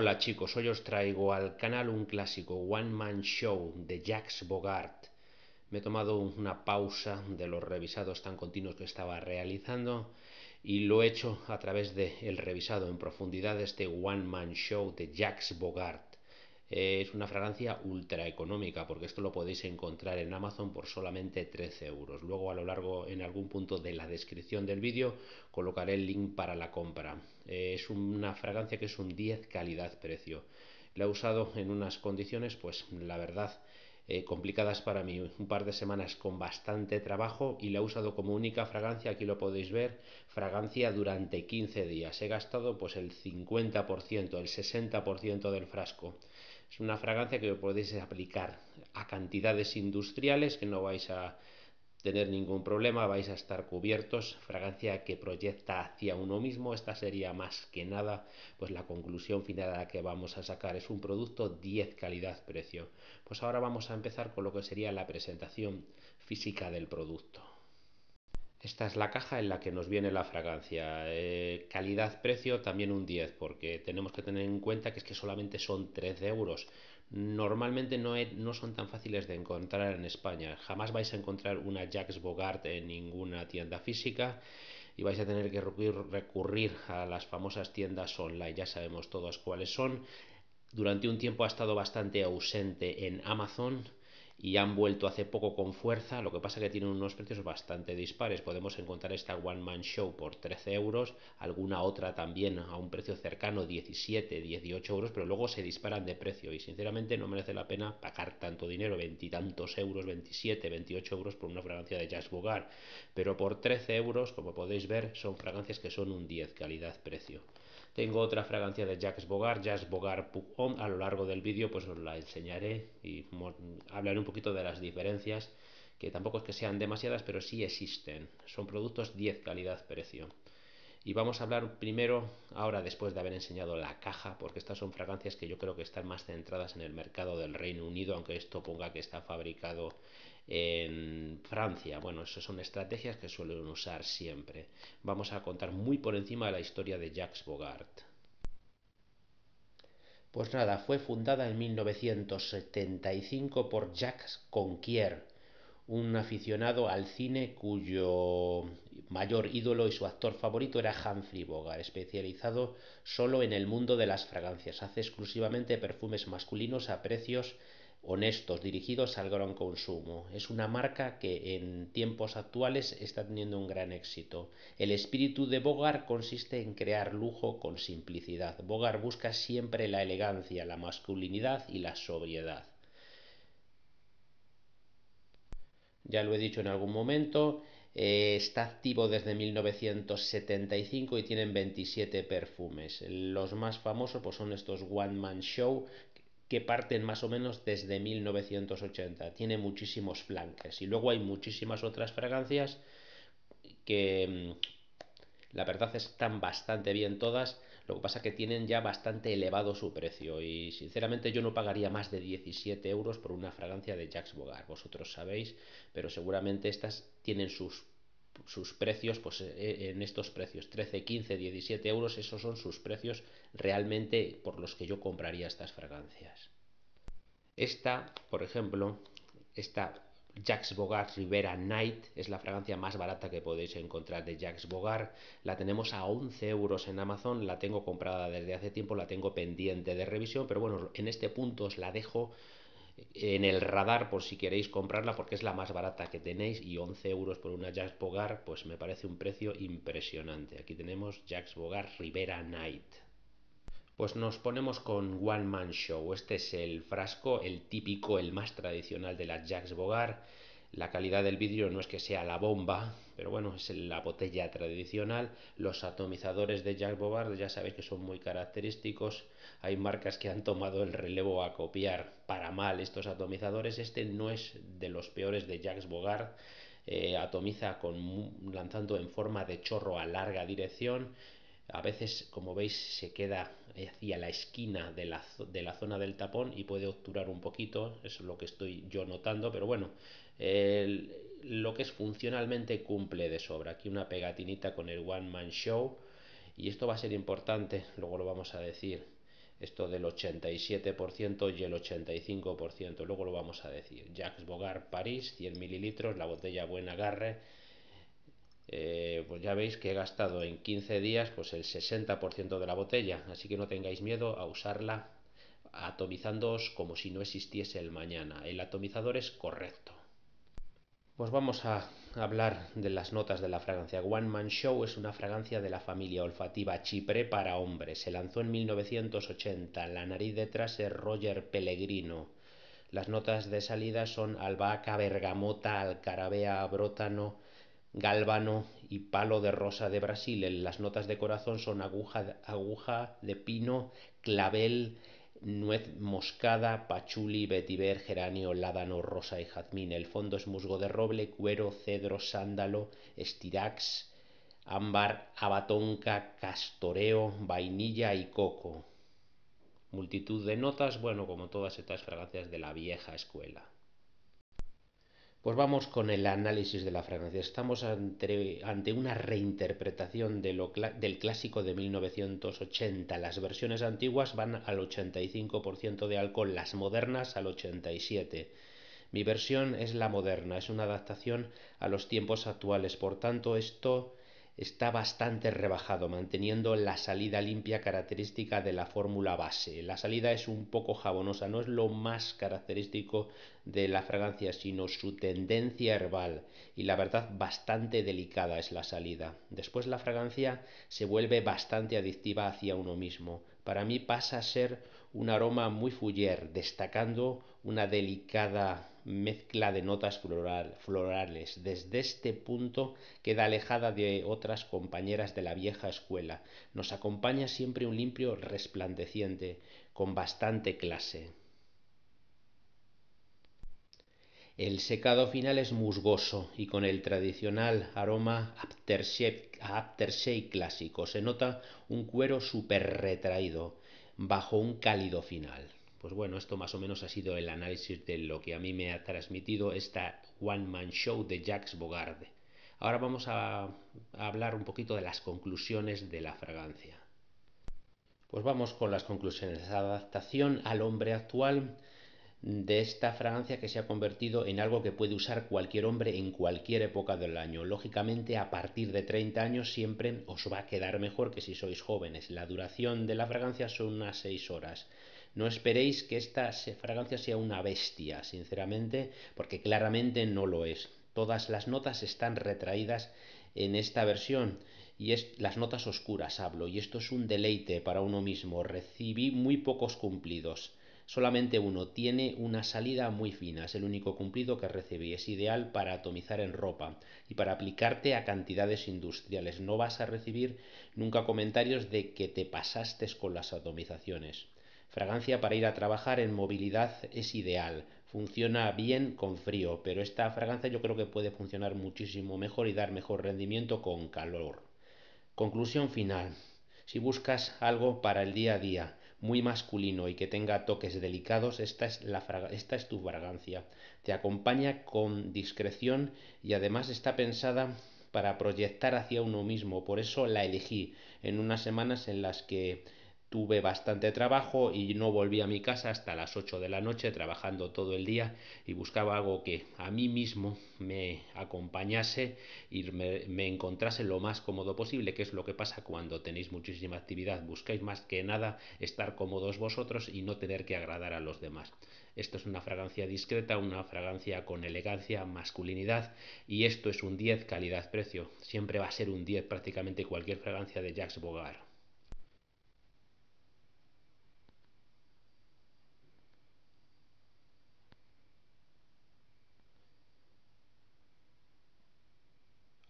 Hola chicos, hoy os traigo al canal un clásico One Man Show de Jacques Bogart. Me he tomado una pausa de los revisados tan continuos que estaba realizando y lo he hecho a través del revisado en profundidad de este One Man Show de Jacques Bogart es una fragancia ultra económica porque esto lo podéis encontrar en Amazon por solamente 13 euros. Luego a lo largo en algún punto de la descripción del vídeo colocaré el link para la compra. Eh, es una fragancia que es un 10 calidad-precio. La he usado en unas condiciones pues la verdad eh, complicadas para mí, un par de semanas con bastante trabajo y la he usado como única fragancia, aquí lo podéis ver, fragancia durante 15 días. He gastado pues el 50%, el 60% del frasco. Es una fragancia que podéis aplicar a cantidades industriales que no vais a tener ningún problema, vais a estar cubiertos, fragancia que proyecta hacia uno mismo, esta sería más que nada pues la conclusión final a la que vamos a sacar, es un producto 10 calidad-precio. Pues ahora vamos a empezar con lo que sería la presentación física del producto. Esta es la caja en la que nos viene la fragancia. Eh, Calidad-precio también un 10, porque tenemos que tener en cuenta que es que solamente son 13 euros. Normalmente no, no son tan fáciles de encontrar en España. Jamás vais a encontrar una Jacques Bogart en ninguna tienda física y vais a tener que recurrir a las famosas tiendas online. Ya sabemos todas cuáles son. Durante un tiempo ha estado bastante ausente en Amazon y han vuelto hace poco con fuerza, lo que pasa que tienen unos precios bastante dispares. Podemos encontrar esta One Man Show por 13 euros, alguna otra también a un precio cercano, 17, 18 euros, pero luego se disparan de precio y sinceramente no merece la pena pagar tanto dinero, veintitantos euros, 27, 28 euros por una fragancia de Jazz Bogart. Pero por 13 euros, como podéis ver, son fragancias que son un 10 calidad-precio. Tengo otra fragancia de Jacques Bogart, Jacques Bogart A lo largo del vídeo pues os la enseñaré y hablaré un poquito de las diferencias, que tampoco es que sean demasiadas, pero sí existen. Son productos 10 calidad-precio. Y vamos a hablar primero, ahora después de haber enseñado la caja, porque estas son fragancias que yo creo que están más centradas en el mercado del Reino Unido, aunque esto ponga que está fabricado en Francia. Bueno, esas son estrategias que suelen usar siempre. Vamos a contar muy por encima de la historia de Jacques Bogart. Pues nada, fue fundada en 1975 por Jacques Conquier, un aficionado al cine cuyo mayor ídolo y su actor favorito era Humphrey Bogart, especializado solo en el mundo de las fragancias. Hace exclusivamente perfumes masculinos a precios honestos dirigidos al gran consumo. Es una marca que en tiempos actuales está teniendo un gran éxito. El espíritu de Bogart consiste en crear lujo con simplicidad. Bogart busca siempre la elegancia, la masculinidad y la sobriedad. Ya lo he dicho en algún momento, eh, está activo desde 1975 y tienen 27 perfumes. Los más famosos pues, son estos One Man Show, que parten más o menos desde 1980. Tiene muchísimos flanques y luego hay muchísimas otras fragancias que mm, la verdad están bastante bien todas, lo que pasa es que tienen ya bastante elevado su precio y sinceramente yo no pagaría más de 17 euros por una fragancia de Jacques Bogart, vosotros sabéis, pero seguramente estas tienen sus sus precios, pues eh, eh, en estos precios, 13, 15, 17 euros, esos son sus precios realmente por los que yo compraría estas fragancias. Esta, por ejemplo, esta Jacques Bogart Rivera Night es la fragancia más barata que podéis encontrar de Jacques Bogart. La tenemos a 11 euros en Amazon, la tengo comprada desde hace tiempo, la tengo pendiente de revisión, pero bueno, en este punto os la dejo en el radar por si queréis comprarla porque es la más barata que tenéis y 11 euros por una Jax Bogar pues me parece un precio impresionante. Aquí tenemos Jax Bogar Rivera Knight. Pues nos ponemos con One Man Show. Este es el frasco, el típico, el más tradicional de la Jax Bogar la calidad del vidrio no es que sea la bomba, pero bueno, es la botella tradicional. Los atomizadores de Jacques Bogart ya sabéis que son muy característicos. Hay marcas que han tomado el relevo a copiar para mal estos atomizadores. Este no es de los peores de Jacques Bogart. Eh, atomiza con, lanzando en forma de chorro a larga dirección. A veces, como veis, se queda hacia la esquina de la, de la zona del tapón y puede obturar un poquito. Eso es lo que estoy yo notando, pero bueno, lo que es funcionalmente cumple de sobra. Aquí una pegatinita con el One Man Show y esto va a ser importante, luego lo vamos a decir, esto del 87% y el 85%, luego lo vamos a decir. Jacques Bogart París, 100 mililitros, la botella Buen Agarre. Eh, pues ya veis que he gastado en 15 días pues el 60% de la botella, así que no tengáis miedo a usarla atomizándoos como si no existiese el mañana. El atomizador es correcto pues vamos a hablar de las notas de la fragancia. One Man Show es una fragancia de la familia olfativa Chipre para hombres. Se lanzó en 1980. La nariz detrás es Roger Pellegrino. Las notas de salida son albahaca, bergamota, alcarabea, brótano, gálbano y palo de rosa de Brasil. Las notas de corazón son aguja, aguja de pino, clavel, nuez moscada, pachuli, vetiver, geranio, ládano, rosa y jazmín. El fondo es musgo de roble, cuero, cedro, sándalo, estirax, ámbar, abatonca, castoreo, vainilla y coco. Multitud de notas, bueno, como todas estas fragancias de la vieja escuela. Pues vamos con el análisis de la fragancia. Estamos ante, una reinterpretación del clásico de 1980. Las versiones antiguas van al 85% de alcohol, las modernas al 87%. Mi versión es la moderna, es una adaptación a los tiempos actuales. Por tanto, esto está bastante rebajado, manteniendo la salida limpia característica de la fórmula base. La salida es un poco jabonosa, no es lo más característico de la fragancia, sino su tendencia herbal y la verdad bastante delicada es la salida. Después la fragancia se vuelve bastante adictiva hacia uno mismo. Para mí pasa a ser un aroma muy fuller, destacando una delicada mezcla de notas florales. Desde este punto queda alejada de otras compañeras de la vieja escuela. Nos acompaña siempre un limpio resplandeciente, con bastante clase. El secado final es musgoso y con el tradicional aroma aftershave, aftershave clásico. Se nota un cuero súper retraído bajo un cálido final. Pues bueno, esto más o menos ha sido el análisis de lo que a mí me ha transmitido esta One Man Show de Jacques Bogarde. Ahora vamos a, hablar un poquito de las conclusiones de la fragancia. Pues vamos con las conclusiones. La adaptación al hombre actual de esta fragancia que se ha convertido en algo que puede usar cualquier hombre en cualquier época del año. Lógicamente, a partir de 30 años siempre os va a quedar mejor que si sois jóvenes. La duración de la fragancia son unas 6 horas. No esperéis que esta fragancia sea una bestia, sinceramente, porque claramente no lo es. Todas las notas están retraídas en esta versión y es las notas oscuras hablo y esto es un deleite para uno mismo. Recibí muy pocos cumplidos. Solamente uno tiene una salida muy fina, es el único cumplido que recibí. Es ideal para atomizar en ropa y para aplicarte a cantidades industriales. No vas a recibir nunca comentarios de que te pasaste con las atomizaciones. Fragancia para ir a trabajar en movilidad es ideal. Funciona bien con frío, pero esta fragancia yo creo que puede funcionar muchísimo mejor y dar mejor rendimiento con calor. Conclusión final. Si buscas algo para el día a día, muy masculino y que tenga toques delicados, esta es, la esta es tu fragancia. Te acompaña con discreción y además está pensada para proyectar hacia uno mismo. Por eso la elegí en unas semanas en las que tuve bastante trabajo y no volví a mi casa hasta las 8 de la noche trabajando todo el día y buscaba algo que a mí mismo me acompañase y me, encontrase lo más cómodo posible, que es lo que pasa cuando tenéis muchísima actividad. Buscáis más que nada estar cómodos vosotros y no tener que agradar a los demás. Esto es una fragancia discreta, una fragancia con elegancia, masculinidad y esto es un 10 calidad-precio. Siempre va a ser un 10 prácticamente cualquier fragancia de Jacques Bogart.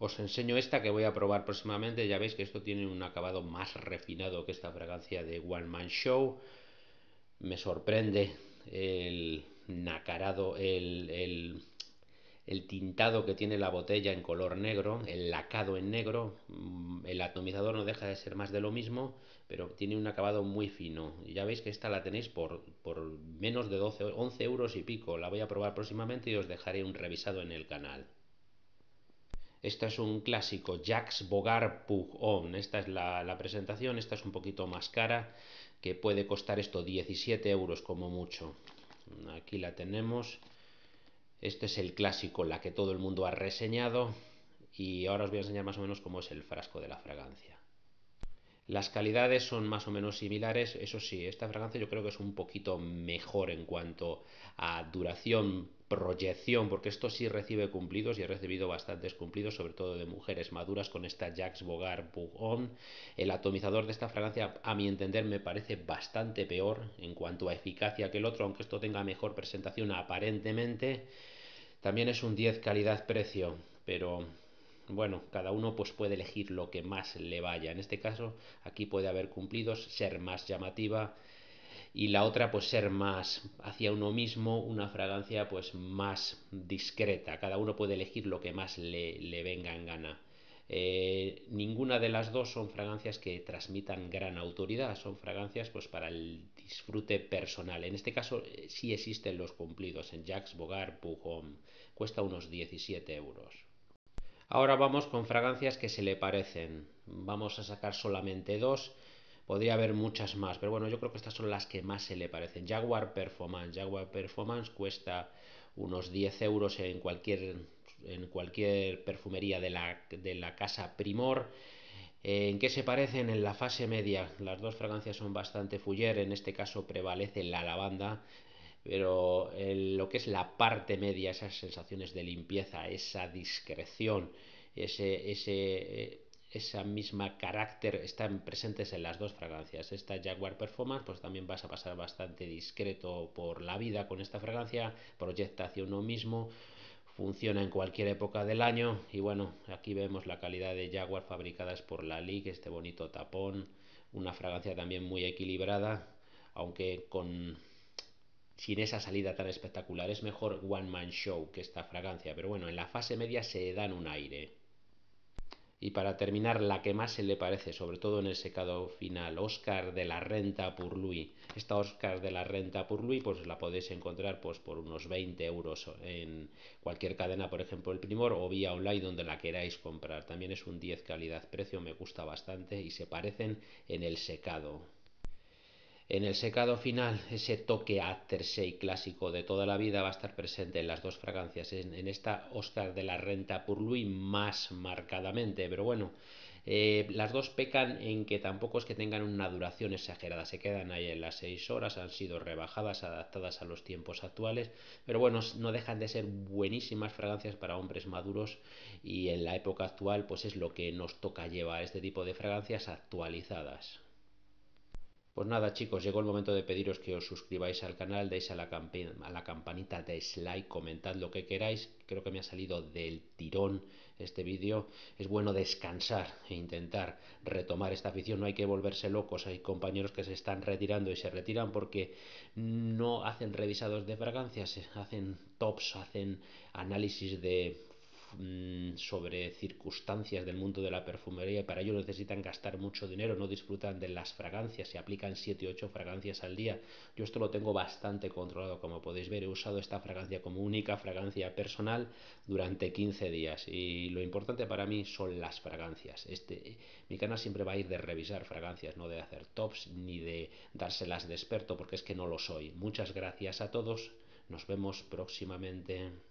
Os enseño esta que voy a probar próximamente. Ya veis que esto tiene un acabado más refinado que esta fragancia de One Man Show. Me sorprende el nacarado, el, tintado que tiene la botella en color negro, el lacado en negro. Mm, el atomizador no deja de ser más de lo mismo, pero tiene un acabado muy fino. Ya veis que esta la tenéis por, por menos de 12, 11 euros y pico. La voy a probar próximamente y os dejaré un revisado en el canal. Esta es un clásico, Jacques Bogart Pug Esta es la, la, presentación, esta es un poquito más cara, que puede costar esto 17 euros como mucho. Aquí la tenemos. Este es el clásico, la que todo el mundo ha reseñado. Y ahora os voy a enseñar más o menos cómo es el frasco de la fragancia. Las calidades son más o menos similares, eso sí, esta fragancia yo creo que es un poquito mejor en cuanto a duración proyección, porque esto sí recibe cumplidos y he recibido bastantes cumplidos, sobre todo de mujeres maduras, con esta Jax bogart Bougon. El atomizador de esta fragancia, a mi entender, me parece bastante peor en cuanto a eficacia que el otro, aunque esto tenga mejor presentación aparentemente. También es un 10 calidad-precio, pero bueno, cada uno pues puede elegir lo que más le vaya. En este caso, aquí puede haber cumplidos, ser más llamativa y la otra pues ser más hacia uno mismo, una fragancia pues más discreta. Cada uno puede elegir lo que más le, le venga en gana. Eh, ninguna de las dos son fragancias que transmitan gran autoridad, son fragancias pues para el disfrute personal. En este caso eh, sí existen los cumplidos en Jacques Bogart Pujon. cuesta unos 17 euros. Ahora vamos con fragancias que se le parecen. Vamos a sacar solamente dos Podría haber muchas más, pero bueno, yo creo que estas son las que más se le parecen. Jaguar Performance. Jaguar Performance cuesta unos 10 euros en cualquier, en cualquier perfumería de la, de la casa Primor. ¿En qué se parecen? En la fase media. Las dos fragancias son bastante fuller, en este caso prevalece la lavanda, pero lo que es la parte media, esas sensaciones de limpieza, esa discreción, ese, ese eh, esa misma carácter están presentes en las dos fragancias. Esta Jaguar Performance, pues también vas a pasar bastante discreto por la vida con esta fragancia, proyecta hacia uno mismo, funciona en cualquier época del año y bueno, aquí vemos la calidad de Jaguar fabricadas por la League, este bonito tapón, una fragancia también muy equilibrada, aunque con sin esa salida tan espectacular. Es mejor One Man Show que esta fragancia, pero bueno, en la fase media se dan un aire. Y para terminar, la que más se le parece, sobre todo en el secado final, Oscar de la Renta louis Esta Oscar de la Renta louis pues la podéis encontrar pues, por unos 20 euros en cualquier cadena, por ejemplo, el Primor o vía online donde la queráis comprar. También es un 10 calidad-precio, me gusta bastante y se parecen en el secado. En el secado final, ese toque aftershave clásico de toda la vida va a estar presente en las dos fragancias, en, esta Oscar de la Renta Louis más marcadamente, pero bueno, eh, las dos pecan en que tampoco es que tengan una duración exagerada, se quedan ahí en las seis horas, han sido rebajadas, adaptadas a los tiempos actuales, pero bueno, no dejan de ser buenísimas fragancias para hombres maduros y en la época actual pues es lo que nos toca llevar este tipo de fragancias actualizadas. Pues nada chicos, llegó el momento de pediros que os suscribáis al canal, deis a la, campanita de like, comentad lo que queráis. Creo que me ha salido del tirón este vídeo. Es bueno descansar e intentar retomar esta afición. No hay que volverse locos. Hay compañeros que se están retirando y se retiran porque no hacen revisados de fragancias, hacen tops, hacen análisis de Mm, sobre circunstancias del mundo de la perfumería y para ello necesitan gastar mucho dinero, no disfrutan de las fragancias, se aplican 7 o 8 fragancias al día. Yo esto lo tengo bastante controlado, como podéis ver, he usado esta fragancia como única fragancia personal durante 15 días y lo importante para mí son las fragancias. Este, mi canal siempre va a ir de revisar fragancias, no de hacer tops ni de dárselas de experto porque es que no lo soy. Muchas gracias a todos, nos vemos próximamente.